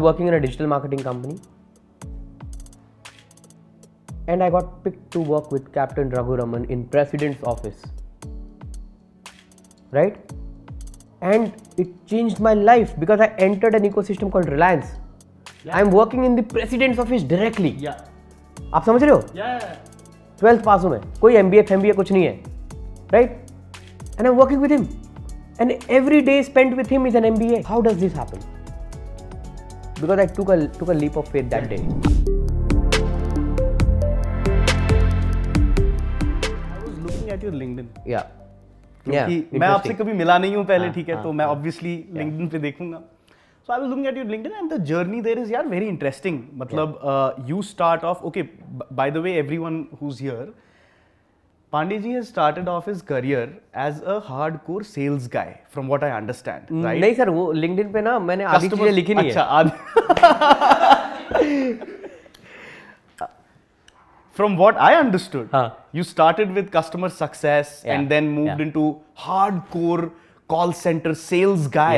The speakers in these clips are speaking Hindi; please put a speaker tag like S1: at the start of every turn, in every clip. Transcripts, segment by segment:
S1: working in a digital marketing company. And I got picked to work with Captain Raghuraman in President's office. Right? And it changed my life because I entered an ecosystem called Reliance. Yeah. I'm working in the President's office directly. Yeah. आप समझ रहे
S2: हो
S1: ट्वेल्थ पास हूँ मैं कोई M B F M B A कुछ नहीं है right And I am working with him and every day spend with him is an M B A how because I took a took a leap of faith that day.
S2: I was looking at your LinkedIn. Yeah.
S1: क्योंकि yeah, मैं आपसे कभी मिला नहीं हूँ पहले हाँ, ठीक है हाँ, तो मैं
S2: ऑब्वियसली हाँ। पे देखूंगा so I looking at your and the journey there is यार वेरी इंटरेस्टिंग मतलब you start off okay by the way everyone who is here Pandey ji has started off his career as a hardcore sales guy, from what I understand. Right? नहीं सर वो LinkedIn पे ना मैंने आधी चीजें लिखी नहीं अच्छा, है. from what I understood, हाँ. you started with customer success yeah. and then moved yeah. into hardcore call centre sales guy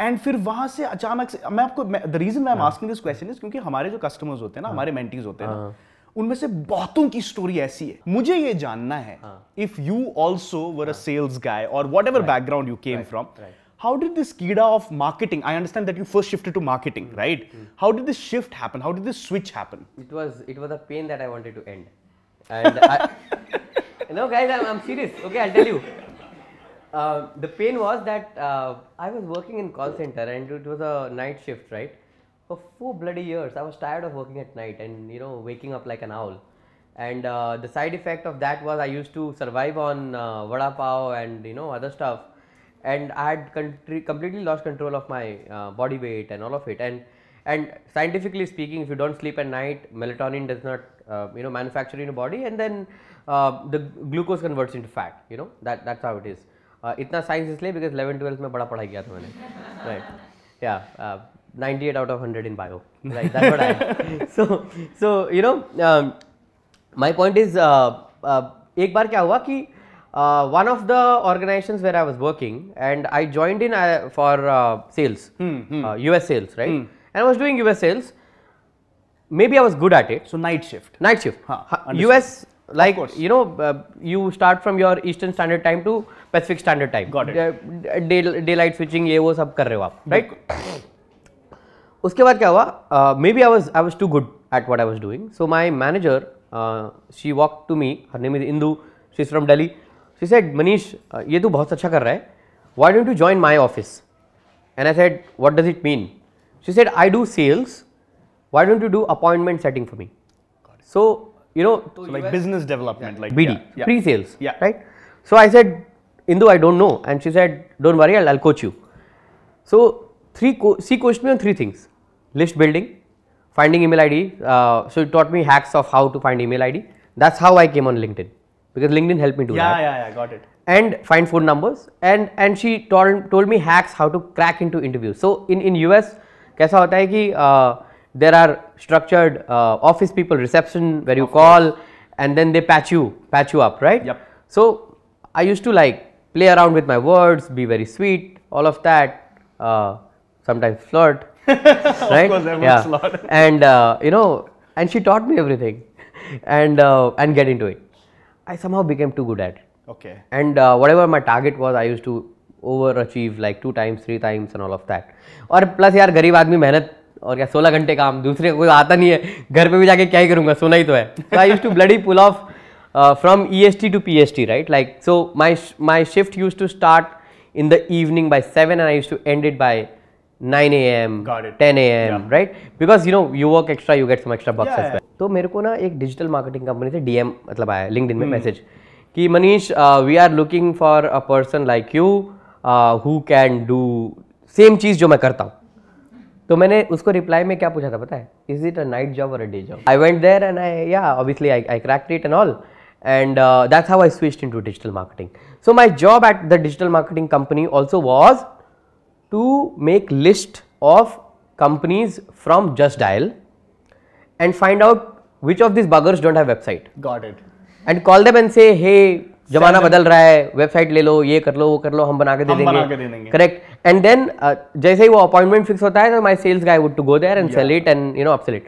S2: and फिर वहां से अचानक से मैं आपको the reason I am asking this question is क्योंकि हमारे जो कस्टमर्स होते हैं ना हमारे मेंटीज होते हैं उनमें से बहुतों की स्टोरी ऐसी है मुझे ये जानना है if you also were a sales guy और whatever background you came from how did this kida of marketing i understand that you first shifted to marketing mm. right mm. how did this shift happen how did this switch happen it
S1: was it was a pain that i wanted to
S2: end and I,
S1: no guys I'm, I'm, serious okay i'll tell you uh, the pain was that uh, i was working in call center and it was a night shift right for four bloody years i was tired of working at night and you know waking up like an owl and uh, the side effect of that was i used to survive on uh, vada pav and you know other stuff and i had completely lost control of my uh, body weight and all of it and and scientifically speaking if you don't sleep at night melatonin does not uh, you know manufacture in your body and then uh, the glucose converts into fat you know that that's how it is uh, itna science isliye because 11 12 mein bada padhai kiya tha right yeah uh, 98 out of 100 in bio right that's what i so so you know um, my point is uh, ek bar kya hua ki uh, one of the organizations where i was working and i joined in uh, for uh, sales hmm, hmm. Uh, us sales right hmm. and i was doing us sales maybe i was good at it so night shift night shift us like you know uh, you start from your eastern standard time to pacific standard time got it uh, day, daylight switching ye wo sab kar rahe ho aap right उसके बाद क्या हुआ maybe I was I was too good at what I was doing so my manager she walk to me her name is Indu she from Delhi she said Manish ये तो बहुत अच्छा कर रहा है why don't you join my office and I said what does it mean she said I do sales why don't you do appointment setting for me so
S2: you know like business development like B D pre
S1: sales right so I said Indu I don't know and she said don't worry I coach you so three co she coached me on three things list building finding email id uh, so it taught me hacks of how to find email id that's how i came on linkedin because linkedin helped me do yeah, that yeah yeah got it and find phone numbers and and she told told me hacks how to crack into interviews so in in us kaisa hota hai ki uh, there are structured uh, office people reception where you of call course. and then they patch you patch you up right yep so i used to like play around with my words be very sweet all of that uh, sometimes flirt,
S2: right? Course, yeah.
S1: And uh, you know, and she taught me everything, and uh, and get into it. I somehow became too good at it. Okay. And uh, whatever my target was, I used to overachieve like two times, three times, and all of that. Or plus, यार गरीब आदमी मेहनत और क्या 16 घंटे काम दूसरे कोई आता नहीं है घर पे भी जाके क्या ही करूँगा सोना ही तो है I use to bloody pull off from E S T to P S T right like so my my shift use to start in the evening by seven and I use to end it by 9 a.m. Ten A M right because you know you work extra you get some extra bucks as तो मेरे को ना एक डिजिटल मार्केटिंग कंपनी से डीएम मतलब आया लिंक्डइन में मैसेज hmm. कि Manish we are looking for a person like you who can do same चीज़ जो मैं करता हूँ तो मैंने उसको रिप्लाई में क्या पूछा था पता है is it a night job और a day job I went there and I yeah obviously I I cracked it and all and uh, that's how I switched into digital marketing. So my job at the digital marketing company also was to make list of companies from just dial and find out which of these buggers don't have website. Got it. And call them and say, hey, जमाना बदल रहा है वेबसाइट ले लो ये कर लो वो कर लो हम बना के दे हम देंगे बना के दे देंगे करेक्ट एंड देन जैसे ही वो अपॉइंटमेंट फिक्स होता है तो my sales guy would to go there and sell it and you know upsell it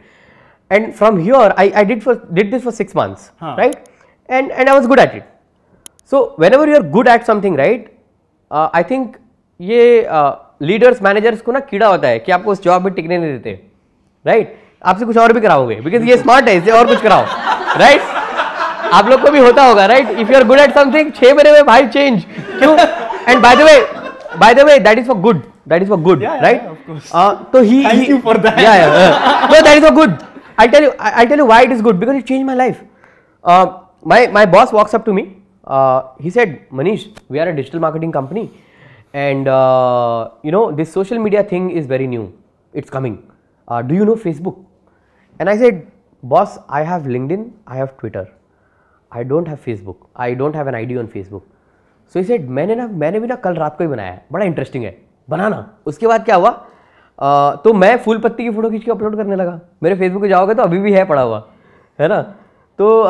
S1: and from here I I did for did this for six months right and and I was good at it so whenever you are good at something right I think ये uh, लीडर्स मैनेजर्स को ना कीड़ा होता है कि आपको उस जॉब में टिकने नहीं देते राइट आपसे कुछ और भी कराओगे बिकॉज ये स्मार्ट है इसे और कुछ कराओ राइट आप लोग को भी होता होगा right if you are good at something छह महीने में भाई चेंज क्यों and by the way by the way that is for good that is for good right तो ही thank you for that yeah no that is for good I tell you I tell you why it is good because it change my life my my boss walks up to me he said Manish we are a digital marketing company and you know this social media thing is very new it's coming do you know Facebook and I said boss I have LinkedIn I have Twitter I don't have Facebook I don't have an I D on Facebook so इस सेड मैंने ना मैंने भी ना कल रात को ही बनाया है बड़ा इंटरेस्टिंग है बनाना उसके बाद क्या हुआ uh, तो मैं फूल पत्ती की फ़ोटो खींच के अपलोड करने लगा मेरे फेसबुक पर जाओगे तो अभी भी है पड़ा हुआ है ना तो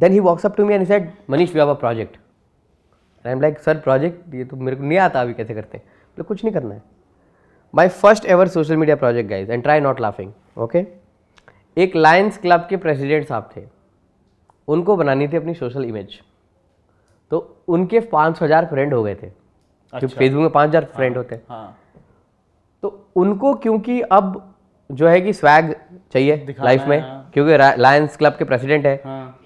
S1: then he WhatsApp to me and said Manish we have a project I am like sir project ये तो मेरे को नहीं आता अभी कैसे करते हैं कुछ नहीं करना है my first ever social media project guys and try not laughing okay एक लायंस क्लब के प्रेसिडेंट साहब थे उनको बनानी थी अपनी सोशल इमेज तो उनके पाँच हज़ार फ्रेंड हो गए थे अच्छा। फेसबुक में पाँच हज़ार फ्रेंड हाँ, होते हैं हाँ. तो उनको क्योंकि अब जो है कि स्वैग चाहिए लाइफ में हाँ. क्योंकि लायंस क्लब के प्रेसिडेंट है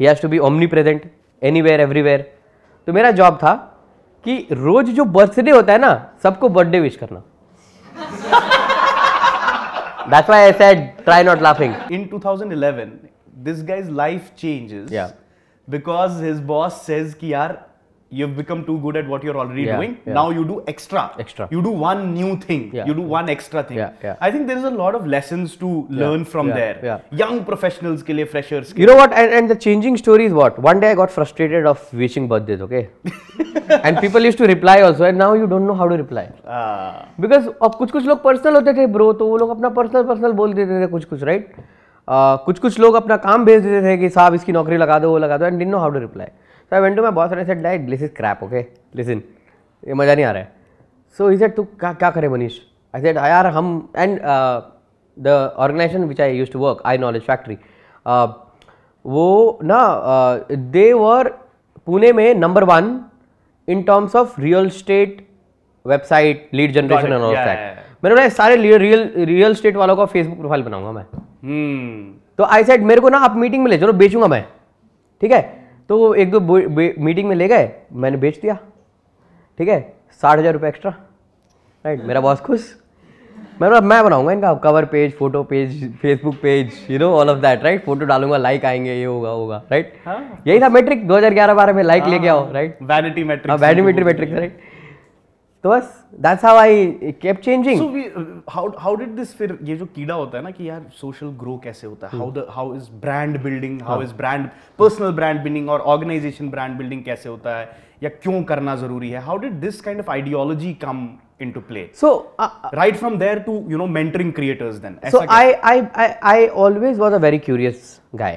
S1: he has to be omnipresent anywhere everywhere तो मेरा जॉब था कि रोज जो बर्थडे होता है ना सबको बर्थडे विश करना
S2: That's why I said try not laughing. In 2011, this guy's life changes yeah. because his boss says कि यार you've become too good at what you're already yeah, doing yeah. now you do extra extra you do one new thing yeah, you do one extra thing yeah, yeah. i think there is a lot of lessons to yeah. learn from yeah, there yeah. young professionals ke liye freshers you know what
S1: and, and the changing story is what one day i got frustrated of wishing birthdays okay and people used to reply also and now you don't know how to reply uh, because अब kuch kuch log personal hote the bro to wo log apna personal personal bol dete the kuch kuch right? uh, kuch kuch log apna kaam bhej dete the ki saab iski naukri laga do wo laga do and didn't know how to reply so I went to my boss said like this is crap okay listen ये मज़ा नहीं आ रहा है सो ही सेड तू क्या क्या करे मनीष आई आई आर हम and the organization which I use to work I knowledge factory वो ना दे uh, वर पुणे में number one in terms of real estate website lead generation and all that मैंने बोला सारे रियल रियल स्टेट वालों का फेसबुक प्रोफाइल बनाऊंगा मैं हम्म। तो आई सेट मेरे को ना आप मीटिंग में ले चलो बेचूंगा मैं ठीक है तो वो एक दो मीटिंग में ले गए मैंने बेच दिया ठीक है साठ हज़ार रुपये एक्स्ट्रा राइट मेरा बॉस खुश मैं मैं बनाऊंगा इनका cover page photo page Facebook page you know all of that right photo डालूंगा लाइक आएंगे ये होगा होगा राइट right? हाँ, यही था मैट्रिक 2011 बारह में लाइक हाँ, ले लेके आओ
S2: right vanity metric vanity metric right
S1: तो बस that's how I kept changing so
S2: we how how did this फिर ये जो कीड़ा होता है ना कि यार सोशल ग्रो कैसे होता है how the how is brand building how is brand personal brand building और ऑर्गेनाइजेशन ब्रांड बिल्डिंग कैसे होता है या क्यों करना जरूरी है how did this kind of ideology come into play so uh, right from there to you know mentoring creators then so I,
S1: I i i always was a very curious guy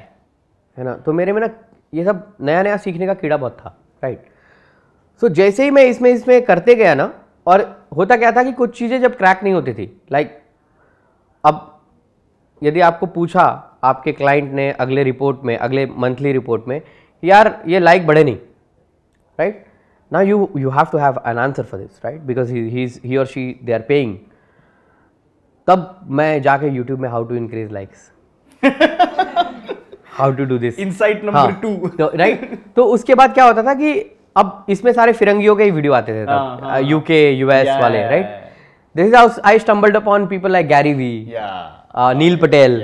S1: है ना तो मेरे में ना ये सब नया नया सीखने का कीड़ा बहुत था राइट right? सो so, जैसे ही मैं इसमें इसमें करते गया ना और होता क्या था कि कुछ चीज़ें जब क्रैक नहीं होती थी लाइक अब यदि आपको पूछा आपके क्लाइंट ने अगले रिपोर्ट में अगले मंथली रिपोर्ट में यार ये लाइक बढ़े नहीं राइट ना you you have to have an answer for this right because he is he और शी दे आर पेइंग तब मैं जाके यूट्यूब में how to increase likes how to do this
S2: insight number
S1: two right तो उसके बाद क्या होता था कि अब इसमें सारे फिरंगियों के ही वीडियो आते थे यूके यूएस हाँ, हाँ, हाँ। वाले right this is how I stumbled upon people like Gary Vee Neil Patel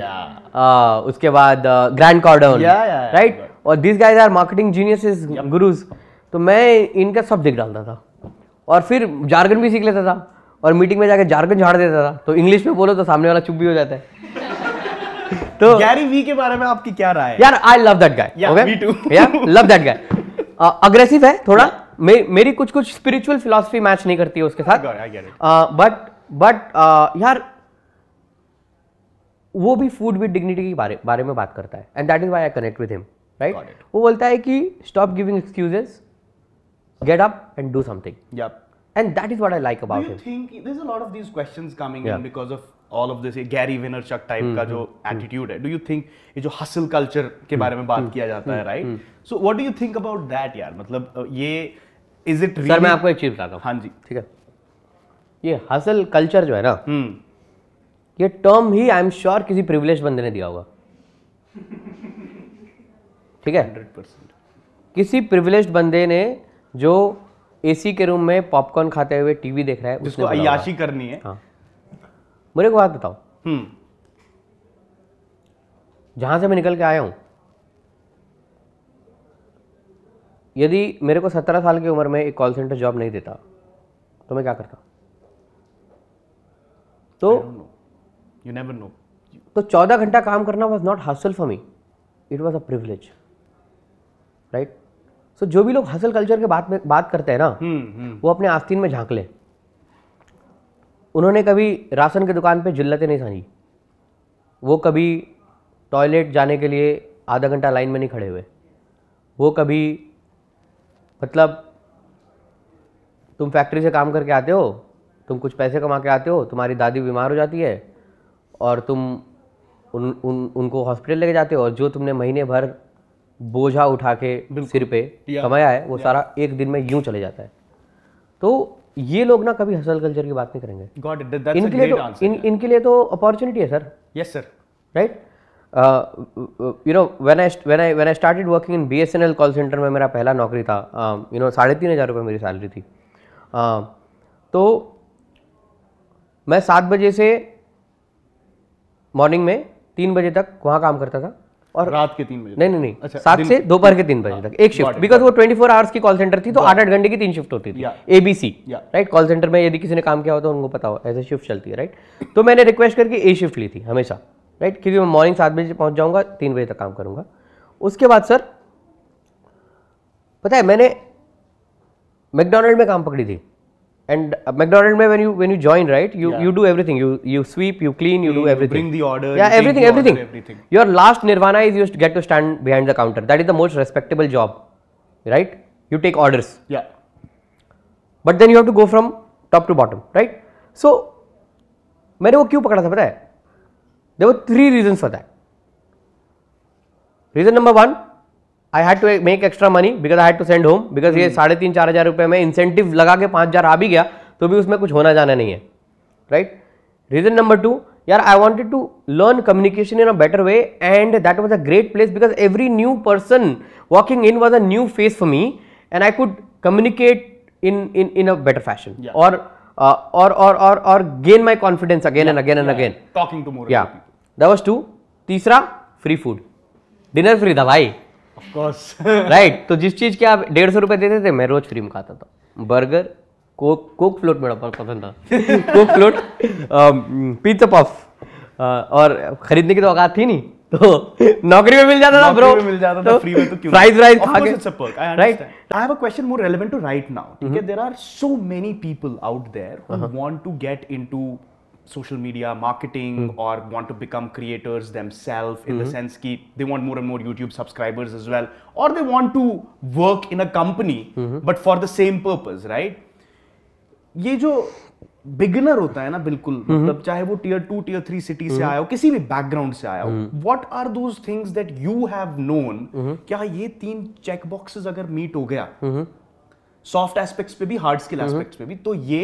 S1: उसके बाद ग्रैंड कॉर्डन राइट और this guys are marketing genius gurus तो मैं इनका सब देख डालता था और फिर जारगन भी सीख लेता था और मीटिंग में जाकर जारगन झाड़ देता था तो इंग्लिश में बोलो तो सामने वाला चुप भी हो जाता है तो गैरी वी के बारे में आपकी क्या राय है यार I love that guy okay me too या लव दैट गाय अग्रेसिव है थोड़ा मे, मेरी कुछ कुछ स्पिरिचुअल फिलोसफी मैच नहीं करती है उसके साथ बट बट यार वो भी फूड विद डिग्निटी के बारे बारे में बात करता है and that is why I connect with him right वो बोलता है कि stop giving excuses get up and do something and that is what I like about
S2: think a lot of these question coming in because of all of this ये गैरी विनर चक टाइप का जो एटीट्यूड हम्म, हम्म। है डू यू थिंक ये जो हसल कल्चर के बारे में बात हम्म, किया जाता है right so what do you think about that यार मतलब ये इज इट सर मैं आपको एक चीज बताता हूं हां जी ठीक है
S1: ये हसल कल्चर जो है ना ये टर्म ही आई एम श्योर किसी प्रिविलेज बंदे ने दिया होगा ठीक है 100% किसी प्रिविलेज बंदे ने जो एसी के रूम में पॉपकॉर्न खाते हुए टीवी देख रहा है उसको अयाशी
S2: करनी है हाँ
S1: मेरे को बात बताओ हम्म। जहां से मैं निकल के आया हूं यदि मेरे को सत्रह साल की उम्र में एक कॉल सेंटर जॉब नहीं देता तो मैं क्या करता तो यू नेवर नो तो चौदह घंटा काम करना was not hassle for me it was a privilege right so जो भी लोग हासिल कल्चर के बात में बात करते हैं ना hmm, hmm. वो अपने आस्तीन में झांक लें उन्होंने कभी राशन की दुकान पे जिल्लतें नहीं सानी वो कभी टॉयलेट जाने के लिए आधा घंटा लाइन में नहीं खड़े हुए वो कभी मतलब तुम फैक्ट्री से काम करके आते हो तुम कुछ पैसे कमा के आते हो तुम्हारी दादी बीमार हो जाती है और तुम उन उन उनको हॉस्पिटल लेके जाते हो और जो तुमने महीने भर बोझा उठा के सिर पे कमाया है वो सारा एक दिन में यूं चले जाता है तो ये लोग ना कभी हसल कल्चर की बात नहीं करेंगे गॉड तो- इनके लिए तो इन, इनके लिए तो अपॉर्चुनिटी है sir yes sir right you know when I when I when I started working in BSNL call centre में मेरा पहला नौकरी था यू um, नो साढ़े तीन हज़ार रुपये मेरी सैलरी थी uh, तो मैं सात बजे से मॉर्निंग में तीन बजे तक वहाँ काम करता था और रात के तीन बजे नहीं नहीं नहीं अच्छा, सात से दोपहर के तीन बजे हाँ, तक एक शिफ्ट बिकॉज वो ट्वेंटी फोर आवर्स की कॉल सेंटर थी तो आठ आठ घंटे की तीन शिफ्ट होती थी एबीसी राइट कॉल सेंटर में यदि किसी ने काम किया हो तो उनको पता हो ऐसे शिफ्ट चलती है राइट तो मैंने रिक्वेस्ट करके ए शिफ्ट ली थी हमेशा राइट क्योंकि मैं मॉर्निंग सात बजे पहुंच जाऊंगा तीन बजे तक काम करूंगा उसके बाद सर पता है मैंने मैकडोनल्ड में काम पकड़ी थी and uh, McDonald's may when you when you join right you yeah. you do everything you you sweep you clean you, do everything bring the order yeah everything everything. Order, everything your last nirvana is you get to stand behind the counter that is the most respectable job right you take orders yeah but then you have to go from top to bottom right so मैंने वो क्यों पकड़ा था पता है There were three reasons for that. Reason number one. I had to make extra money because I had to send home because ये hmm. साढ़े तीन चार हज़ार रुपये में इंसेंटिव लगा के पाँच हज़ार आ भी गया तो भी उसमें कुछ होना जाना नहीं है राइट रीजन नंबर टू यार I wanted to learn communication in a better way and that was a great place because every new person walking in was a new face for me and I could communicate in in in a better fashion और और और और और gain my confidence again and again and again
S2: talking to more या
S1: दैट वाज टू तीसरा फ्री फूड डिनर फ्री था भाई
S2: राइट
S1: तो जिस चीज़ के आप डेढ़ सौ रुपए देते थे मैं रोज़ फ्री में खाता था बर्गर कोक कोक फ्लोट बड़ा पसंद था कोक फ्लोट पिज्जा पफ और खरीदने की तो औकात थी नहीं तो नौकरी में मिल जाता था ब्रो मिल जाता था फ्री तो में तो क्यों प्राइस खा के I
S2: have a question more relevant to right now ठीक है there are so many people out there who want to get into social media marketing mm. or want to become creators themselves in mm-hmm. the sense that they want more and more YouTube subscribers as well, or they want to work in a company mm-hmm. but for the same purpose, right? ये जो बिगिनर होता है ना बिल्कुल मतलब चाहे वो tier two tier three city से आया हो किसी भी बैकग्राउंड से आया हो what are those things that you have known क्या ये तीन चेक बॉक्सेस अगर मीट हो गया सॉफ्ट एस्पेक्ट्स पे भी हार्ड स्किल एस्पेक्ट्स पे भी तो ये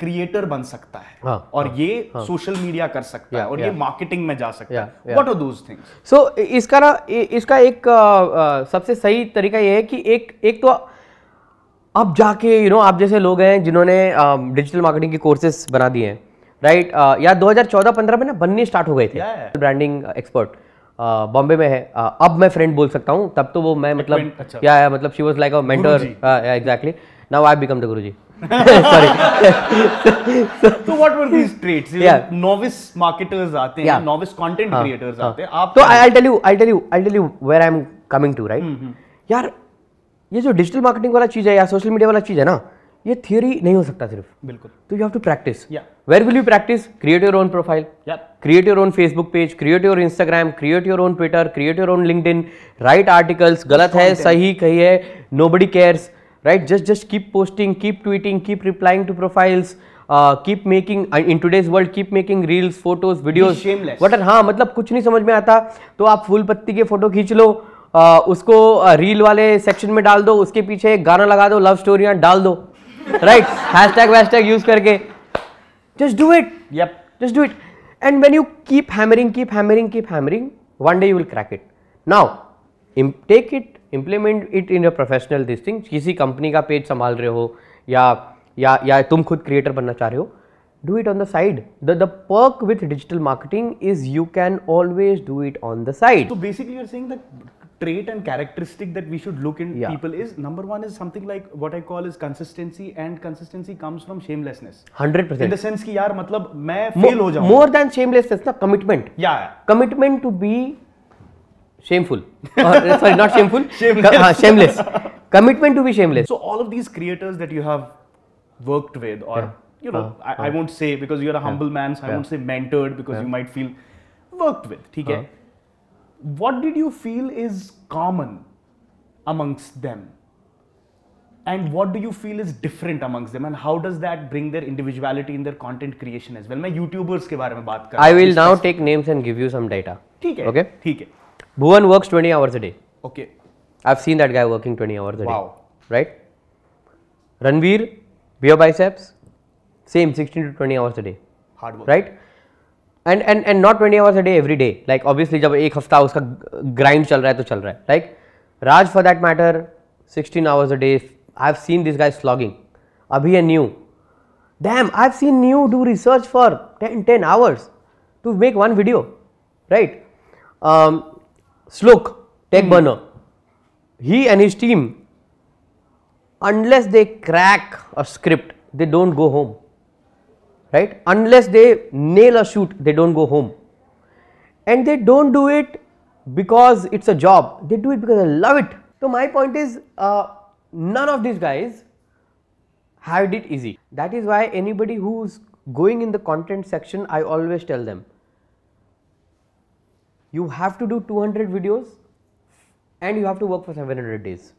S2: क्रिएटर बन सकता है हाँ, और हाँ, ये हाँ, सोशल मीडिया कर सकता या, है और या, ये मार्केटिंग में जा सकता या, है what are those things
S1: so इसका ना इसका एक आ, आ, सबसे सही तरीका ये है कि एक एक तो
S2: अब जाके यू you नो know, आप
S1: जैसे लोग हैं जिन्होंने डिजिटल मार्केटिंग के कोर्सेज बना दिए हैं राइट या 2014-15 में ना बनने स्टार्ट हो गए थे ब्रांडिंग एक्सपर्ट बॉम्बे में है आ, अब मैं फ्रेंड बोल सकता हूँ तब तो वो मैं मतलब क्या अच्छा। मतलब she was like a mentor exactly now I become the guruji हाँ,
S2: Sorry. so what were these traits? Yeah. Novice marketers आते हैं, yeah. novice content हाँ, creators हाँ. आते हैं. आप तो I'll
S1: tell you, I'll tell you, I'll tell you where I'm coming to, right? Mm-hmm. यार ये जो डिजिटल मार्केटिंग वाला चीज है या सोशल मीडिया वाला चीज है ना ये थियोरी नहीं हो सकता सिर्फ बिल्कुल तो you have to practise where will you practise create your own profile create your own Facebook page create your Instagram create your own Twitter create your own linked write articles गलत है सही कही है nobody cares right just just keep posting keep tweeting keep replying to profiles uh, keep making uh, in today's world keep making reels photos videos what are हाँ मतलब कुछ नहीं समझ में आता तो आप फूल पत्ती के फोटो खींच लो आ, uh, उसको रील uh, वाले सेक्शन में डाल दो उसके पीछे गाना लगा दो लव स्टोरियाँ डाल दो राइट हैश टैग वैश टैग यूज करके just do it yup just do it and when you keep hammering keep hammering keep hammering one day you will crack it now take it implement it in a professional this thing किसी कंपनी का पेज संभाल रहे हो या या या तुम खुद क्रिएटर बनना चाह रहे हो do it on the side the the perk with digital marketing is you can always do it on the side तो
S2: basically you are saying the trait and characteristic that we should look in people is number one is something like what I call is consistency and consistency comes from shamelessness 100% in the sense कि यार मतलब मैं फेल हो जाऊं मोर
S1: देन शेमलेसनेस ना कमिटमेंट या commitment to be shameful or, uh, sorry not shameful shameless. uh, shameless
S2: commitment to be shameless so all of these creators that you have worked with or yeah. you know uh, I, uh, I, won't say because you're a humble man so i won't say mentored because you might feel worked with theek uh. what did you feel is common amongst them and what do you feel is different amongst them and how does that bring their individuality in their content creation as well मैं YouTubers के बारे में बात I will now
S1: take names and give you some data ठीक है okay ठीक है Bhuvan works 20 hours a day. Okay. I've seen that guy working 20 hours a day. Wow. Right? Ranveer, your biceps, same 16 to 20 hours a day. Hard work. Right? And and and not 20 hours a day every day. Like obviously, jab ek hafta uska grind chal raha hai, to chal raha hai. Like Raj for that matter, 16 hours a day. I've seen this guy slogging. Abhi and new. Damn, I've seen new do research for 10, hours to make one video. Right? Um, Slok, tech hmm. burner, he and his team, unless they crack a script, they do not go home, right. Unless they nail a shoot, they do not go home and they do not do it because it is a job, they do it because they love it. So, my point is uh, none of these guys have it easy. That is why anybody who is going in the content section, I always tell them you have to do 200 videos and you have to work for 700 days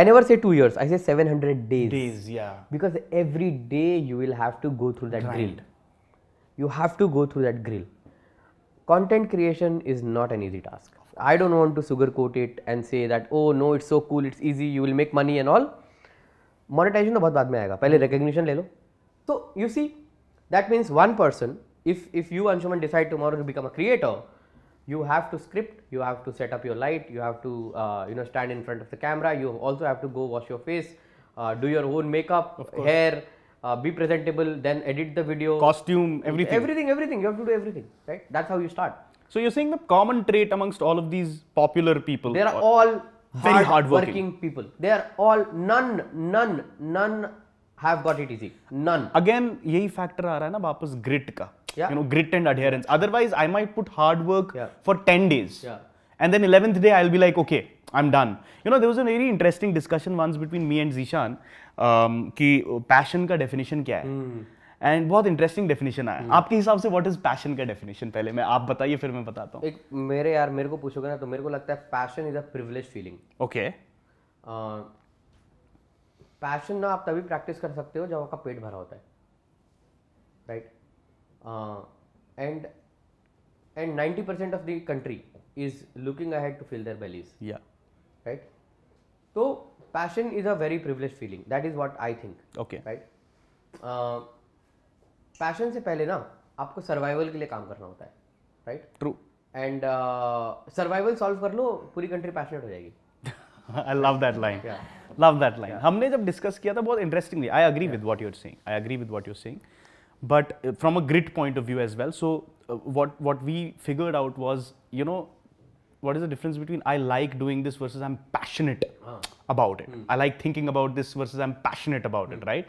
S1: i never say 2 years i say 700 days days yeah because every day you will have to go through that grill you have to go through that grill content creation is not an easy task i don't want to sugarcoat it and say that oh no it's so cool it's easy you will make money and all Monetization तो बहुत बाद में आएगा So you see, that means one person. if if you Anshuman decide tomorrow to become a creator, you have to script you have to set up your light you have to uh, you know stand in front of the camera you also have to go wash your face uh, do your own makeup
S2: hair uh, be presentable then edit the video costume everything
S1: everything everything you have to do
S2: everything right that's how you start so you're saying the common trait amongst all of these popular people they are all very hard working people they are all none none none have got it easy none again yahi factor aa raha hai na wapas grit ka yeah. you know grit and adherence otherwise i might put hard work yeah. for 10 days yeah. and then 11th day i'll be like okay i'm done you know there was a very interesting discussion once between me and zishan um, ki passion ka definition kya hai? Mm. And बहुत इंटरेस्टिंग डेफिनेशन आया आपके हिसाब से व्हाट इज पैशन का डेफिनेशन पहले मैं आप बताइए फिर मैं बताता हूँ एक मेरे यार मेरे को पूछोगे ना तो मेरे को लगता है
S1: passion is a privilege feeling okay passion ना आप तभी प्रैक्टिस कर सकते हो जब आपका पेट भरा होता है right right? uh, and and 90% of the country is looking ahead to fill their bellies yeah right so passion is a very privileged feeling that is what i think okay right passion uh, से पहले ना आपको सर्वाइवल के लिए काम करना होता है right true and survival solve कर लो पूरी कंट्री पैशनेट
S2: हो जाएगी I love that line love that line हमने जब डिस्कस किया था बहुत interesting I agree with what you are I agree with what your are but uh, from a grid point of view as well. So uh, what, what we figured out was, you know, what is the difference between I like doing this versus I'm passionate ah. about it. Hmm. I like thinking about this versus I'm passionate about it, hmm. right?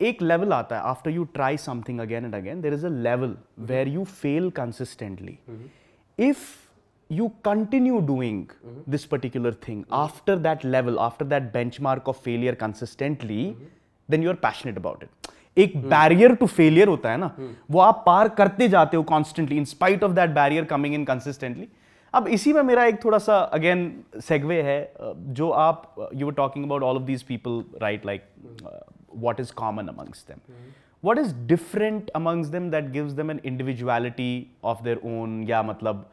S2: एक level आता है after you try something again and again there is a level where you fail you continue doing hmm. this particular thing after that level, after that benchmark of failure consistently, then you are passionate about it. एक बैरियर टू फेलियर होता है ना हम्म। वो आप पार करते जाते हो constantly in spite of that barrier coming in consistently अब इसी में मेरा एक थोड़ा सा अगेन सेगवे है जो आप you were talking about all of these people right like what is common amongst them what is different amongst them that gives them an individuality of their own या मतलब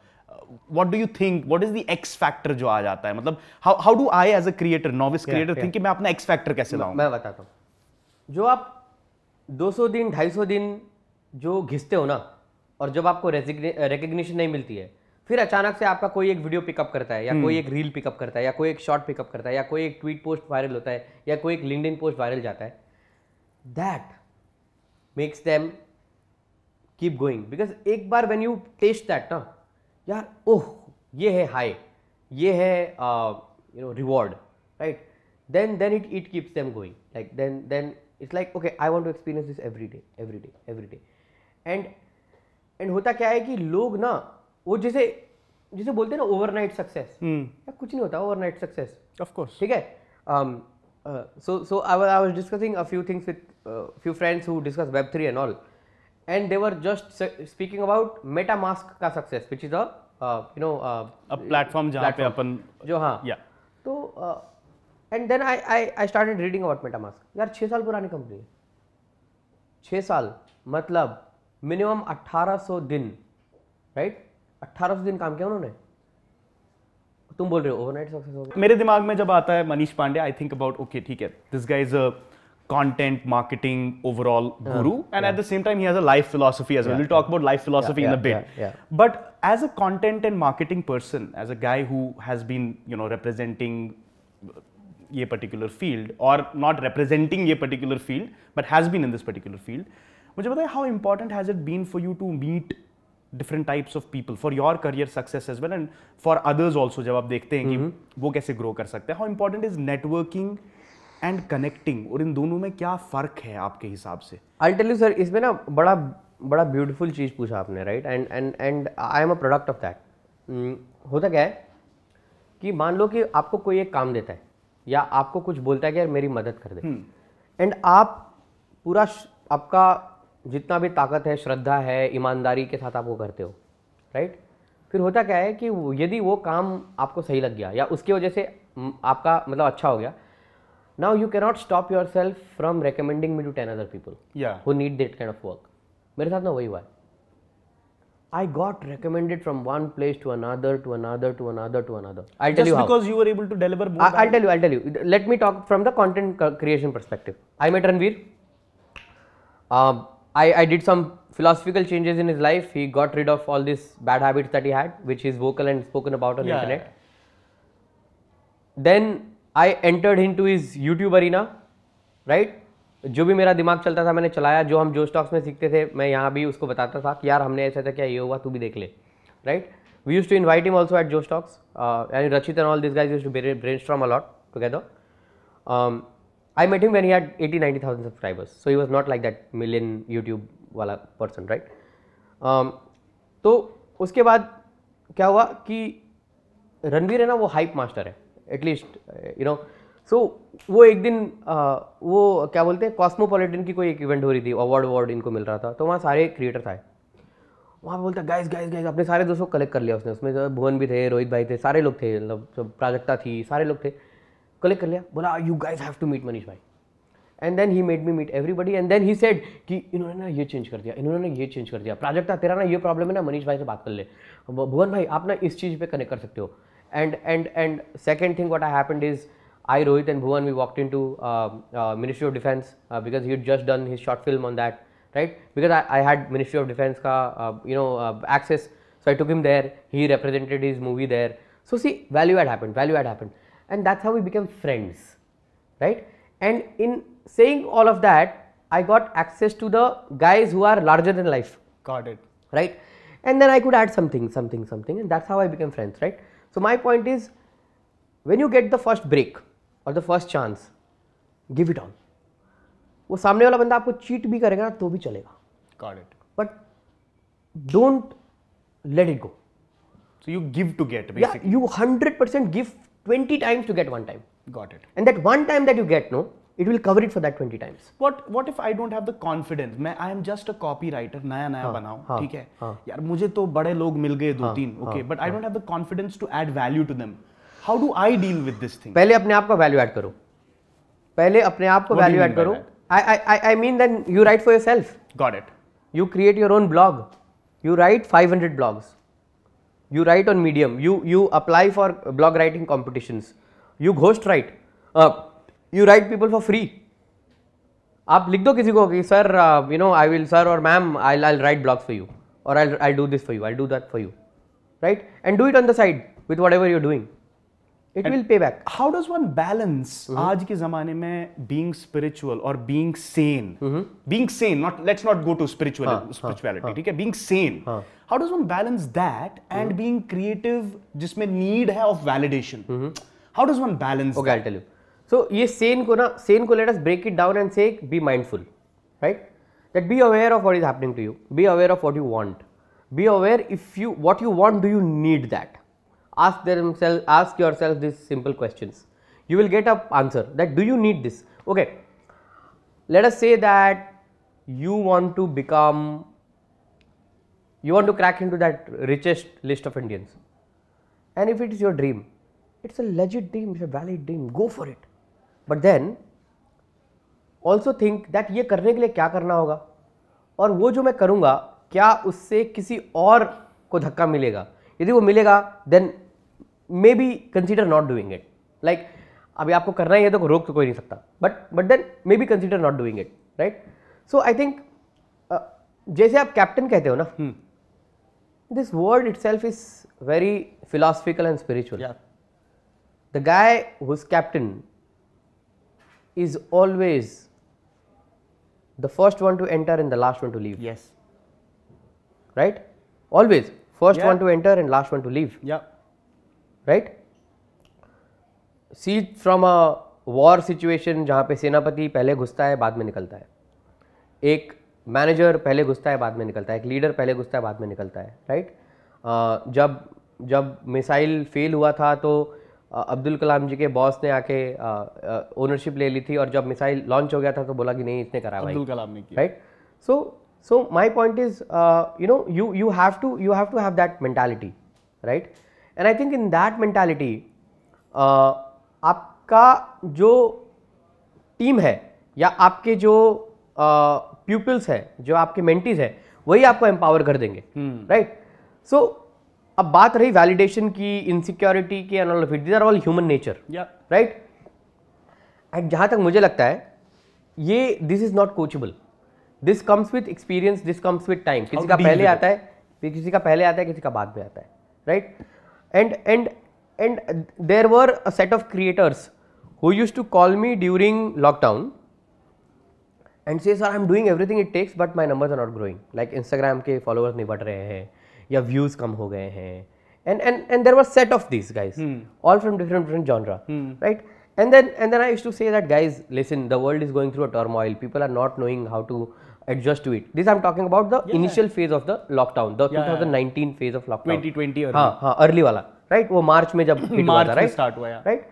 S2: what do you think what is the X factor जो आ जाता है मतलब how do I as a creator novice creator think मैं अपना एक्स फैक्टर कैसे लाऊं मैं बताता हूँ
S1: जो आप 200 दिन 250 दिन जो घिसते हो ना और जब आपको रिकग्निशन नहीं मिलती है फिर अचानक से आपका कोई एक वीडियो हम्म। पिकअप करता है या कोई एक रील पिकअप करता है या कोई एक शॉर्ट पिकअप करता है या कोई एक ट्वीट पोस्ट वायरल होता है या कोई एक लिंकड पोस्ट वायरल जाता है that makes them keep going because एक बार वेन यू टेस्ट दैट ना यार ओह ये है हाई ये है you know reward right then then it it keeps them going like then then it's like okay I want to experience this every day every day every day and and होता क्या है कि लोग ना वो जैसे जैसे बोलते हैं ना ओवरनाइट hmm. सक्सेस कुछ नहीं होता ओवरनाइट सक्सेस ऑफकोर्स ठीक है so so I I was discussing a few things with few friends who discuss web three and all and they were just speaking about MetaMask का success which is a you know a platform जहाँ पे अपन जो हाँ yeah. तो uh, and then I I I started reading about MetaMask यार छः साल पुरानी कंपनी है छः साल मतलब मिनिमम 1800 दिन राइट 1800 दिन काम किया उन्होंने तुम बोल रहे हो ओवरनाइट सक्सेस हो गया मेरे
S2: दिमाग में जब आता है Manish Pandey I think about okay ठीक है this guys content marketing overall yeah. guru and yeah. at the same time he has a life philosophy as well yeah. we'll talk about life philosophy in a bit but as a content and marketing person as a guy who has been you know representing ये पर्टिकुलर फील्ड और नॉट रिप्रेजेंटिंग ये particular field but has been in this particular field मुझे बताया how important has it been for you to meet different types of people for your career success as well and for others also जब आप देखते हैं कि mm-hmm. वो कैसे ग्रो कर सकते हैं how important is networking and connecting और इन दोनों में क्या फ़र्क है आपके हिसाब से
S1: आई टेल यू सर इसमें ना बड़ा बड़ा ब्यूटीफुल चीज़ पूछा आपने right and and and I am a product of that होता क्या है कि मान लो कि आपको कोई एक काम देता है या आपको कुछ बोलता है कि यार मेरी मदद कर दे एंड हम्म। आप पूरा आपका जितना भी ताकत है श्रद्धा है ईमानदारी के साथ आप वो करते हो राइट फिर होता क्या है कि यदि वो काम आपको सही लग गया या उसकी वजह से आपका मतलब अच्छा हो गया now you not stop yourself from recommending me to ten other people who need that kind of work मेरे साथ ना वही हुआ है I got recommended from one place to another, to another, to another, to another. I'll Just tell you how. because you
S2: were able to deliver more. I, will tell
S1: you. I'll tell you. Let me talk from the content creation perspective. I met Ranveer. Um, I, I did some philosophical changes in his life. He got rid of all these bad habits that he had, which is vocal and spoken about on yeah. the internet. Then I entered into his YouTube arena, right? जो भी मेरा दिमाग चलता था मैंने चलाया जो हम जो स्टॉक्स में सीखते थे मैं यहाँ भी उसको बताता था कि यार हमने ऐसा था क्या ये हुआ तू भी देख ले right we use to invite him also at जो stocks and Rachit and all this guys use to brainstorm a lot together I met him when he had eighty ninety thousand subscribers so he was not like that million YouTube वाला पर्सन राइट um, तो उसके बाद क्या हुआ कि रणवीर है ना वो हाइप मास्टर है at least you know so so, वो एक दिन आ, वो क्या बोलते हैं कॉस्मोपॉलिटन की कोई एक इवेंट हो रही थी अवार्ड अवार्ड इनको मिल रहा था तो वहाँ सारे क्रिएटर्स आए वहाँ बोलता गाइस गाइस गाइस अपने सारे दोस्तों को कलेक्ट कर लिया उसने उसमें जो भुवन भी थे रोहित भाई थे सारे लोग थे मतलब सब प्राजक्ता थी सारे लोग थे कलेक्ट कर लिया बोला you guys have to meet Manish भाई and then he made me meet everybody and then he said कि इन्होंने ना ये चेंज कर दिया इन्होंने ये चेंज कर दिया प्राजक्ता तेरा ना ये प्रॉब्लम है ना मनीष भाई से बात कर ले भुवन भाई आप ना इस चीज़ पर कनेक्ट कर सकते हो and and and second thing what I happen is I, Rohit and Bhuvan, we walked into uh, uh, Ministry of Defense uh, because he had just done his short film on that, right? Because I, I had Ministry of Defense ka, uh, you know, uh, access. So I took him there. He represented his movie there. So see, value add happened, value add happened. And that's how we became friends, right? And in saying all of that, I got access to the guys who are larger than life. Got it. Right? And then I could add something, something, something. And that's how I became friends, right? So my point is, when you get the first break, और the first chance give it on वो सामने वाला बंदा आपको चीट भी करेगा ना तो भी चलेगा it but don't let it go so you give to get you hundred percent
S2: give twenty times to get one time
S1: got it and that one time that you get know it will cover it for that twenty
S2: times but what if I don't have the confidence मैं I am just a copywriter नया नया बनाऊ ठीक है हाँ। यार मुझे तो बड़े लोग मिल गए दो हाँ, तीन okay but I don't have the confidence to add value to them how do I deal with this thing पहले अपने आप का वैल्यू ऐड करो
S1: पहले अपने आप को वैल्यू ऐड करो I I I mean then you write for yourself got it you create your own blog you write 500 blogs you write on medium you you apply for blog writing competitions you ghost write uh, you write people for free आप लिख दो किसी को कि sir you know I will sir और ma'am I I write blogs for you और I I do this for you I do that for you right and do it on the side with whatever you're doing
S2: it will pay back how does one balance आज के जमाने में बीइंग स्पिरिचुअल और being sane being sane not let's not go to spiritual spirituality ठीक है being sane how does one balance that and being creative जिसमें नीड है of validation how does one balance okay I tell you so ये सेन को ना सेन को let us break it down and
S1: say be mindful right that be aware of what is happening to you be aware of what you want be aware if you what you want do you need that ask themselves ask yourself these simple questions you will get a answer that do you need this okay let us say that you want to become you want to crack into that richest list of indians and if it is your dream it's a legit dream it's a valid dream go for it but then also think that ये करने के लिए क्या करना होगा और वो जो मैं करूँगा क्या उससे किसी और को धक्का मिलेगा यदि वो मिलेगा then maybe consider not doing it like अभी आपको करना ही है तो रोक तो कोई नहीं सकता but but then maybe consider not doing it right so I think जैसे आप कैप्टन कहते हो ना this word itself is very philosophical and spiritual the guy whose captain is always the first one to enter and the last one to leave. Yes. Right? Always first yeah. one to enter and last one to leave. Yeah. Right cease from a war situation जहाँ पे सेनापति पहले घुसता है बाद में निकलता है एक मैनेजर पहले घुसता है बाद में निकलता है एक लीडर पहले घुसता है बाद में निकलता है राइट right? जब जब मिसाइल फेल हुआ था तो अब्दुल कलाम जी के बॉस ने आके ओनरशिप ले ली थी और जब मिसाइल लॉन्च हो गया था तो बोला कि नहीं इसने करा अब्दुल कलाम ने किया right so so my point is you know you you have to you have to have that mentality right and I think in that mentality आपका जो टीम है या आपके जो पीपल्स uh, है जो आपके मेंटीज है वही आपको एम्पावर कर देंगे राइट hmm. सो अब बात रही वैलिडेशन की इनसिक्योरिटी की and all of it these are all human nature right and जहां तक मुझे लगता है ये this is not coachable this comes with experience this comes with time किसी का पहले आता है किसी का पहले आता है किसी का बाद में आता है right right? and and and there were a set of creators who used to call me during lockdown and say sir I am doing everything it takes but my numbers are not growing like Instagram के followers नहीं बढ़ रहे हैं views कम ho गए and and and there were set of these guys hmm. all from different different genre hmm. right and then and then I used to say that guys listen the world is going through a turmoil people are not knowing how to adjust to it. This I'm talking about the yeah, initial phase of the lockdown, the 2019 phase of lockdown. 2020 early. हाँ हाँ अर्ली वाला राइट वो मार्च में जब मार्च में स्टार्ट हुआ राइट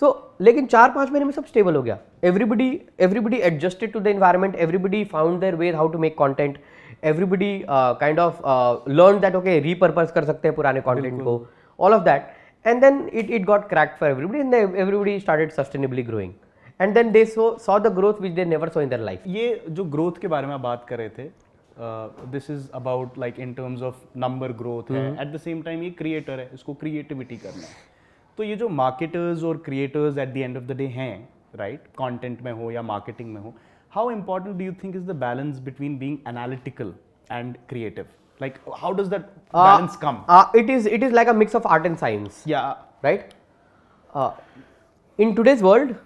S1: सो लेकिन चार पांच महीने में सब स्टेबल हो गया everybody everybody adjusted to the environment everybody found their ways how to make content everybody kind of learn that okay repurpose कर सकते हैं पुराने कॉन्टेंट को all of that and then it it got crack for everybody and everybody started sustainably growing and then they so saw the growth which they never
S2: saw in their life ये जो ग्रोथ के बारे में आप बात कर रहे थे this is about like in terms of number growth है एट द सेम टाइम ये क्रिएटर है इसको क्रिएटिविटी करना है तो ये जो मार्केटर्स और creators at the end of the day हैं राइट right? कंटेंट में हो या मार्केटिंग में हो how important do you think is the balance between being analytical and creative like how does that balance uh, come uh, it is it is like a mix of art and science yeah right
S1: uh, in today's world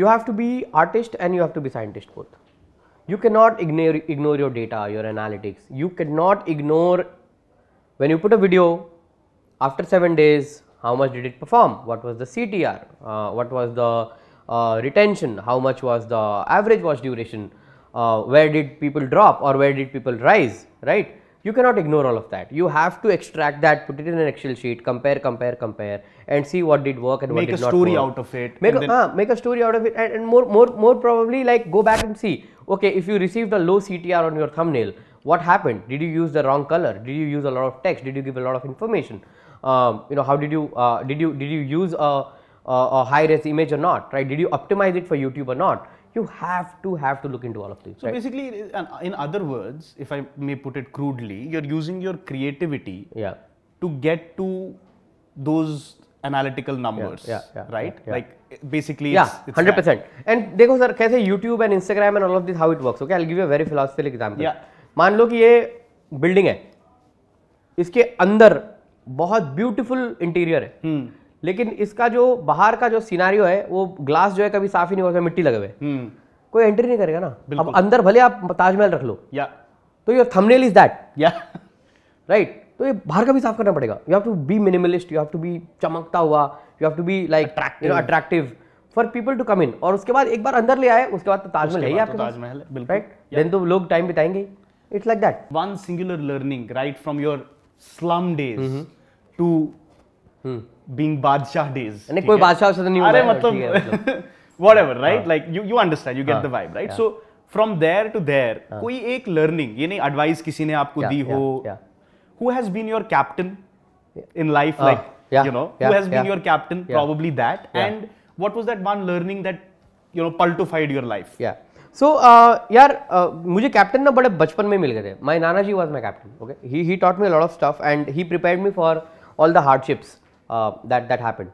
S1: you have to be artist and you have to be scientist both you cannot ignore ignore your data your analytics you cannot ignore when you put a video after 7 days how much did it perform what was the ctr uh, what was the uh, retention how much was the average watch duration uh, where did people drop or where did people rise right you cannot ignore all of that you have to extract that put it in an excel sheet compare compare compare and see what did work and make what did not work make a story out of it make a, uh, make a story out of it and, and, more more more probably like go back and see okay if you received a low ctr on your thumbnail what happened did you use the wrong color did you use a lot of text did you give a lot of information um, you know how did you uh, did you did you use a, a, a high res image or not right did you optimize it for youtube or not you have
S2: to have to look into all of these. So right? basically, in other words, if I may put it crudely, you're using your creativity yeah. to get to those analytical numbers, yeah, yeah, right? Like basically, yeah, hundred percent.
S1: And देखो सर कैसे YouTube and Instagram and all of this how it works. Okay, I'll give you a very philosophical example. Yeah. मान लो कि ये बिल्डिंग है इसके अंदर बहुत ब्यूटीफुल है लेकिन इसका जो बाहर का जो सिनारियो है वो ग्लास जो है कभी साफ ही नहीं होता मिट्टी लगे हुए हम्म। कोई एंट्री नहीं करेगा ना अब अंदर भले आप ताजमहल रख लो या तो योर थंबनेल इज दैट या राइट तो ये बाहर का भी साफ करना पड़ेगा you have to be minimalist you have to be चमकता हुआ you have to be like attractive for people to come in और उसके बाद एक बार अंदर ले आए उसके बाद तो ताजमहल है तो आपके ताजमहल
S2: बिल्कुल राइट देन तो लोग टाइम बिताएंगे it's like that one singular learning right from your slum days to being बादशाह डेज यानी कोई बादशाह से तो नहीं अरे मतलब whatever right like you you understand you get the vibe right so from there to there कोई एक लर्निंग ये नहीं एडवाइस किसी ने आपको दी हो who has been your captain in life like you know who has been your captain probably that and what was that one learning that you know पल्टिफाइड योर लाइफ या
S1: सो यार uh, मुझे कैप्टन ना बड़े बचपन में मिल गए थे माय नाना जी was my captain okay he he taught me a lot of stuff and he prepared me for all the hardships uh, that that happened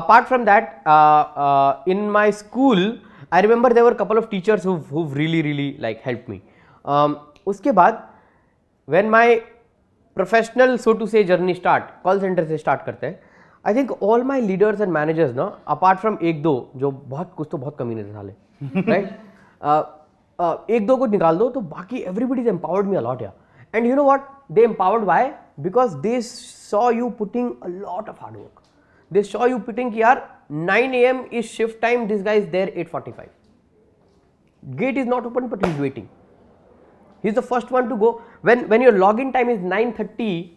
S1: apart from that uh, uh, in my school i remember there were a couple of teachers who who really really like helped me um, उसके बाद when my professional so to say journey start call center से स्टार्ट करते हैं I think all my leaders and managers ना अपार्ट फ्रॉम एक दो जो बहुत कुछ तो बहुत कमी नहीं साले राइट एक दो को निकाल दो तो बाकी everybody is empowered me a lot या and you know what they empowered by Because they saw you putting a lot of hard work, they saw you putting. here 9 a.m. is shift time. This guy is there 8:45 gate is not open but he's waiting he's the first one to go when when your login time is 9:30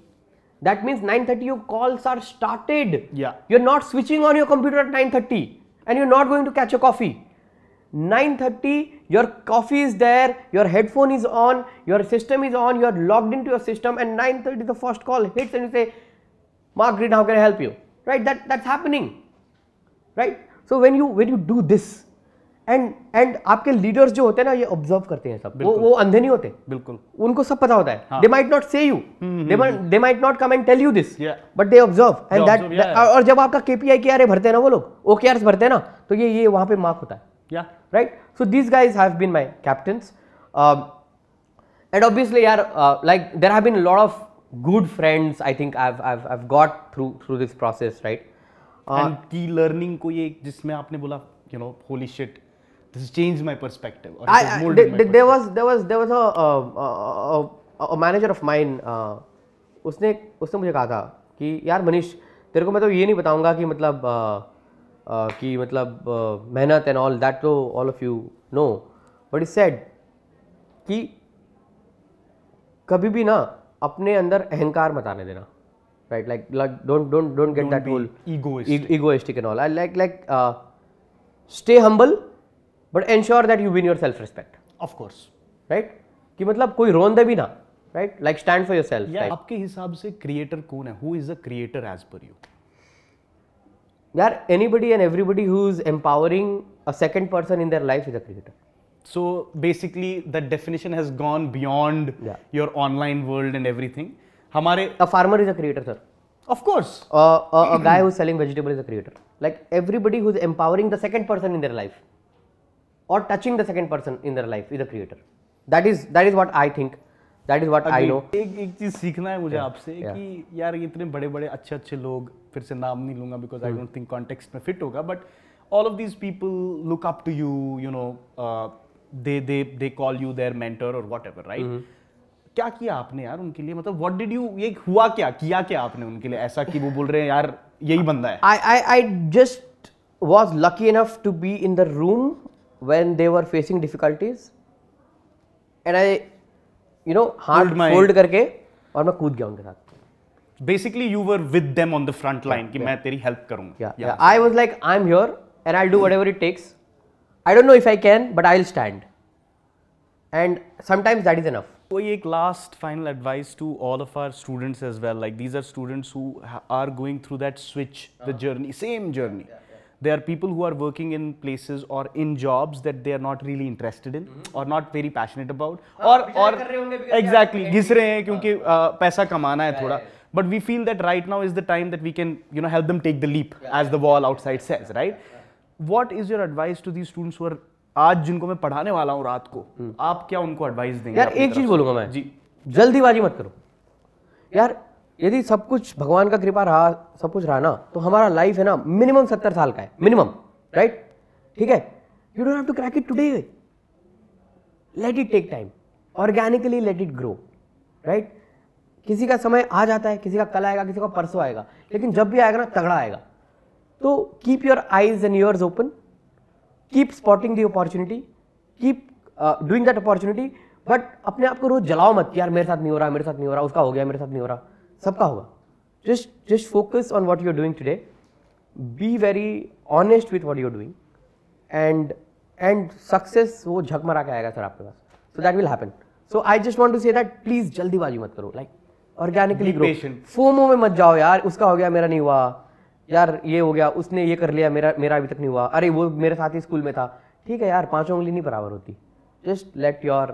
S1: that means 9:30 your calls are started yeah you're not switching on your computer at 9:30 and you're not going to catch a coffee 9:30 your coffee is there your headphone is on your system is on you are logged into your system and 9:30 the first call hits and you say margaret how can i help you right that that's happening right so when you when you do this and and आपके लीडर्स जो होते हैं ना ये ऑब्जर्व करते हैं सब वो वो अंधे नहीं होते बिल्कुल उनको सब पता होता है they might not say you
S2: they
S1: might not come and tell you this but they observe and that और जब आपका केपीआई के आर भरते हैं ना वो लोग ओ के भरते हैं ना तो ये ये वहां पे मार्क होता है right. So, these guys have been my captains um, and obviously yeah, uh, like there have been a lot of good friends I think I've, I've, I've got through through this process right. Uh, and
S2: key learning को ये जिसमें आपने बोला you know holy shit this has changed my perspective or I, I,
S1: there was there was there was a a, a, a manager of mine uh, उसने उसने मुझे कहा था कि यार मनीष तेरे को मैं तो ये नहीं बताऊंगा कि मतलब uh, कि मतलब मेहनत and all that to all of you know but is said कि कभी भी ना अपने अंदर अहंकार मत आने देना right like like don't don't don't get that whole egoistic and all I like like stay humble but ensure that you win your self respect of course right कि मतलब कोई रोन दे भी ना right like stand for yourself आपके हिसाब से क्रिएटर कौन है who is a creator as per you yeah, anybody and everybody who's empowering a second person in their life is a creator.
S2: So basically, the definition has gone beyond your online world and everything. a farmer is a creator, sir.
S1: Of course. a, guy who's selling vegetable is a creator. Like everybody who's empowering the second person in their life or touching the second person in their life is a creator. That is that is what I think that is what I know
S2: एक एक चीज सीखना है मुझे yeah. आपसे yeah. कि यार इतने बड़े बड़े अच्छे अच्छे लोग फिर से नाम नहीं लूंगा because I don't think context में फिट होगा but all of these people look up to you you know they they they call you their mentor और वॉट एवर राइट क्या किया आपने यार उनके लिए मतलब व्हाट डिड यू ये हुआ क्या किया क्या आपने उनके लिए ऐसा कि वो बोल रहे हैं यार यही बंदा है I I I just was lucky enough to be in the room when they were facing
S1: difficulties and I you know हार्ड फोल्ड करके और मैं कूद गया
S2: उनके साथ basically you were with them on the front line कि मैं तेरी हेल्प करूंगा
S1: I was like I am here and I do whatever it takes I don't know if I can but I will stand and sometimes that is enough
S2: कोई एक last final advice to all of our students as well like these are students who are going through that switch the journey same journey there are people who are working in places or in jobs that they are not really interested in mm-hmm. or not very passionate about हाँ, or or exactly घिस रहे हैं क्योंकि हाँ. uh, पैसा कमाना है थोड़ा but we feel that right now is the time that we can you know help them take the leap yeah, as the wall outside yeah, says yeah, right yeah, yeah. what is your advice to these students who are आज जिनको मैं पढ़ाने वाला हूँ रात को hmm. आप क्या उनको एडवाइस देंगे यार एक चीज बोलूंगा मैं जी जल्दीबाजी मत करो
S1: यार यदि सब कुछ भगवान का कृपा रहा सब कुछ रहा ना तो हमारा लाइफ है ना मिनिमम सत्तर साल का है मिनिमम राइट ठीक है you don't have to crack it today let it take time organically let it grow right किसी का समय आ जाता है किसी का कल आएगा किसी का परसों आएगा लेकिन जब भी आएगा ना तगड़ा आएगा तो keep your eyes and ears open keep spotting the opportunity keep doing that opportunity but अपने आप को रोज जलाओ मत यार मेरे साथ नहीं हो रहा मेरे साथ नहीं हो रहा उसका हो गया मेरे साथ नहीं हो रहा सबका होगा just just focus on what you are doing today be very honest with what you are doing and and success वो झकमरा के आएगा सर आपके पास so that will happen so I just want to say that please जल्दीबाजी मत करो लाइक ऑर्गेनिकली ग्रो फोमो में मत जाओ यार उसका हो गया मेरा नहीं हुआ यार ये हो गया उसने ये कर लिया मेरा मेरा अभी तक नहीं हुआ अरे वो मेरे साथ ही स्कूल में था ठीक है यार पांचों उंगली नहीं बराबर होती just let your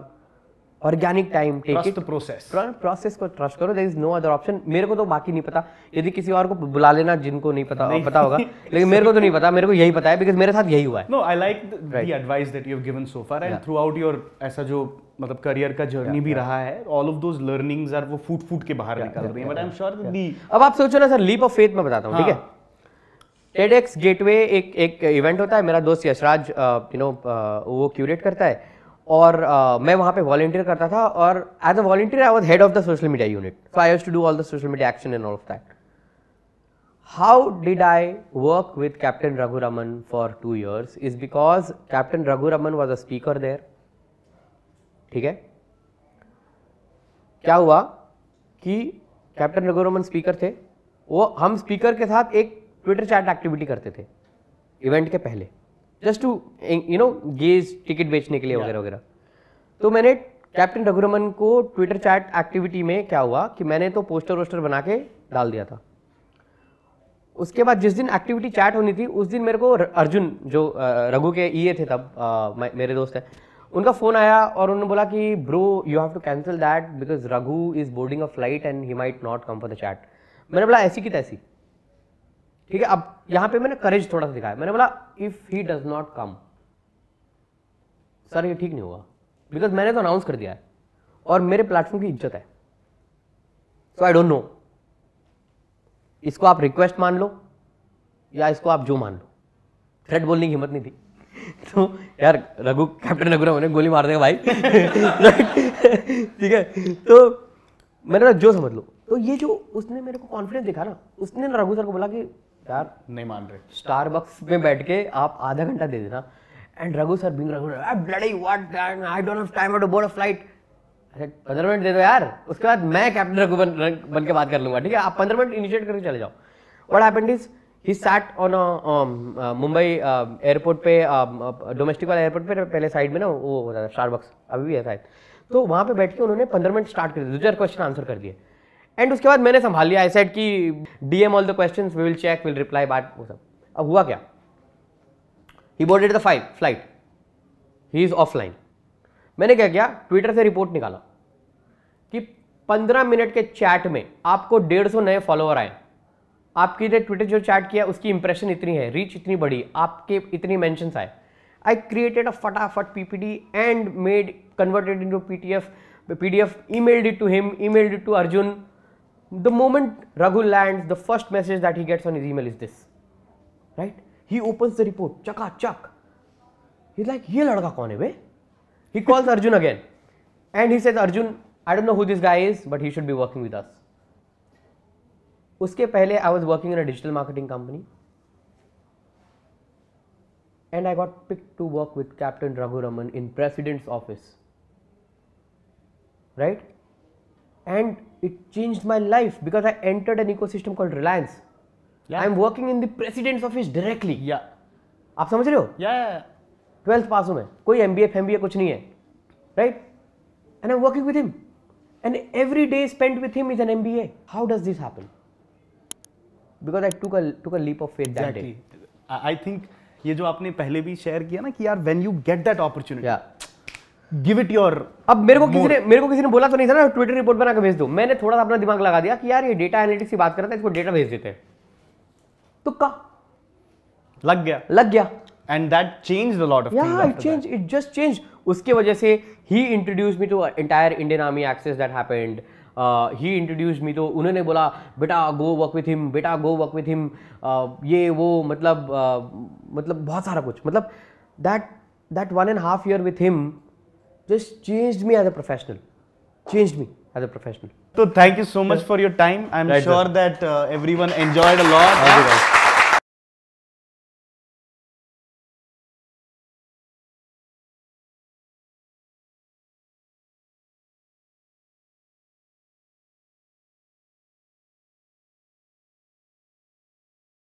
S1: organic time take it
S2: process process को ट्रस्ट
S1: करो there is no other option मेरे को तो बाकी नहीं पता यदि किसी और को बुला लेना जिनको नहीं पता नहीं। पता होगा
S2: लेकिन मेरे को तो नहीं पता
S1: मेरे को यही पता है बिकॉज मेरे साथ यही हुआ है
S2: no I like the advice that you have given so far and throughout your ऐसा जो मतलब करियर का जर्नी yeah, भी yeah. रहा है all of those learnings are वो फूट फूट के बाहर yeah, निकल रही हैं but I am sure the अब आप सोचो ना सर लीप ऑफ फेथ में बताता हूं ठीक है
S1: टेडेक्स हाँ। गेटवे एक एक इवेंट होता है मेरा दोस्त Yashraj you uh, no uh, वो क्यूरेट करता है और uh, मैं वहाँ पे वॉलंटियर करता था और as a volunteer I was head of the social media unit so I to do all the social media action and all of that I work with captain Raghu Raman for two two is because captain Raghu Raman was a speaker there ठीक है क्या हुआ कि कैप्टन रघुरमन स्पीकर थे वो हम स्पीकर के साथ एक ट्विटर चैट एक्टिविटी करते थे इवेंट के पहले just to you know gauge ticket बेचने के लिए वगैरह वगैरह तो मैंने कैप्टन रघुरमन को ट्विटर चैट एक्टिविटी में क्या हुआ कि मैंने तो पोस्टर वोस्टर बना के डाल दिया था उसके बाद जिस दिन एक्टिविटी चैट होनी थी उस दिन मेरे को अर्जुन जो रघु के ये e थे तब आ, मेरे दोस्त हैं उनका फ़ोन आया और उन्होंने बोला कि bro you have to cancel that because Raghu is boarding a flight and he might not come for the chat मैंने बोला ऐसी की तैसी ठीक है अब यहां पे मैंने करेज थोड़ा सा दिखाया मैंने बोला if he does not come sir ये ठीक नहीं होगा बिकॉज मैंने तो अनाउंस कर दिया है और मेरे प्लेटफॉर्म की इज्जत है सो आई डोंट नो इसको आप रिक्वेस्ट मान लो या इसको आप जो मान लो थ्रेड बोलने की हिम्मत नहीं थी तो यार रघु कैप्टन रघु ने गोली मार देगा भाई ठीक है तो मैंने जो समझ लो तो ये जो उसने मेरे को कॉन्फिडेंस दिखा ना उसने ना रघु सर को बोला कि यार नहीं मान रहे स्टारबक्स में बैठ के आप आधा घंटा दे देना and Raghu sir being Raghu bloody what I don't have time to board a flight अरे पंद्रह मिनट दे दो यार उसके बाद मैं कैप्टन रघु बन बन के बात कर लूंगा ठीक है आप पंद्रह मिनट इनिशिएट करके चले जाओ what happened is he sat on Mumbai airport पे डोमेस्टिक वाला एयरपोर्ट पे पहले साइड में ना वो होता था स्टारबक्स अभी भी है शायद तो वहाँ पे बैठ के उन्होंने पंद्रह मिनट स्टार्ट कर दिया दो चार क्वेश्चन आंसर कर दिए एंड उसके बाद मैंने संभाल लिया आई सेट कि D M all the question we will check will reply but वो सब अब हुआ क्या he boarded the five flight he is offline मैंने क्या किया ट्विटर से रिपोर्ट निकाला कि 15 मिनट के चैट में आपको 150 नए फॉलोअर आए आपकी ने ट्विटर जो चैट किया उसकी इंप्रेशन इतनी है रीच इतनी बड़ी आपके इतनी मैंशन आए आई क्रिएटेड अ फटाफट P P D and made converted into P T F P D F emailed it to him emailed it to Arjun the moment Raghu lands, the first message that he gets on his email is this, right? He opens the report, chaka ah, chak. He's like, "Ye ladka kaun hai He calls Arjun again, and he says, "Arjun, I don't know who this guy is, but he should be working with us." Uske pehle I was working in a digital marketing company, and I got picked to work with Captain Raghuraman in President's office. Right? and it changed my life because I entered an ecosystem called Reliance. Yeah. I'm working in the president's office directly. Yeah. आप समझ रहे हो? Yeah. Twelfth पास हूँ मैं. कोई MBA, MBA कुछ नहीं है, right? And I'm working with him. And every day spent with him is an MBA. How does this happen?
S2: Because I took a took a leap of faith exactly. that day. I think ये जो आपने पहले भी शेयर किया ना कि यार when you get that opportunity. Yeah. Give it your अब मेरे को किसी ने मेरे को किसी ने बोला तो नहीं था ना ट्विटर रिपोर्ट बनाकर भेज दो मैंने थोड़ा सा
S1: अपना दिमाग लगा दिया कि यार ये डेटा एनालिटिक्स की बात कर रहा था इसको डेटा भेज देते हैं तुक्का लग गया लग गया and that change the lot of या it change it just change उसके वजह से ही introduce me to entire Indian army access that happened he introduce me तो उन्होंने बोला बेटा गो वर्क विथ हिम बेटा गो वर्क विथ हिम ये वो मतलब uh, मतलब बहुत सारा कुछ मतलब that that one and half year with him just changed me as a professional. Changed me as a professional.
S2: So thank you so much for your time. I'm right sure there. that uh, everyone enjoyed a lot.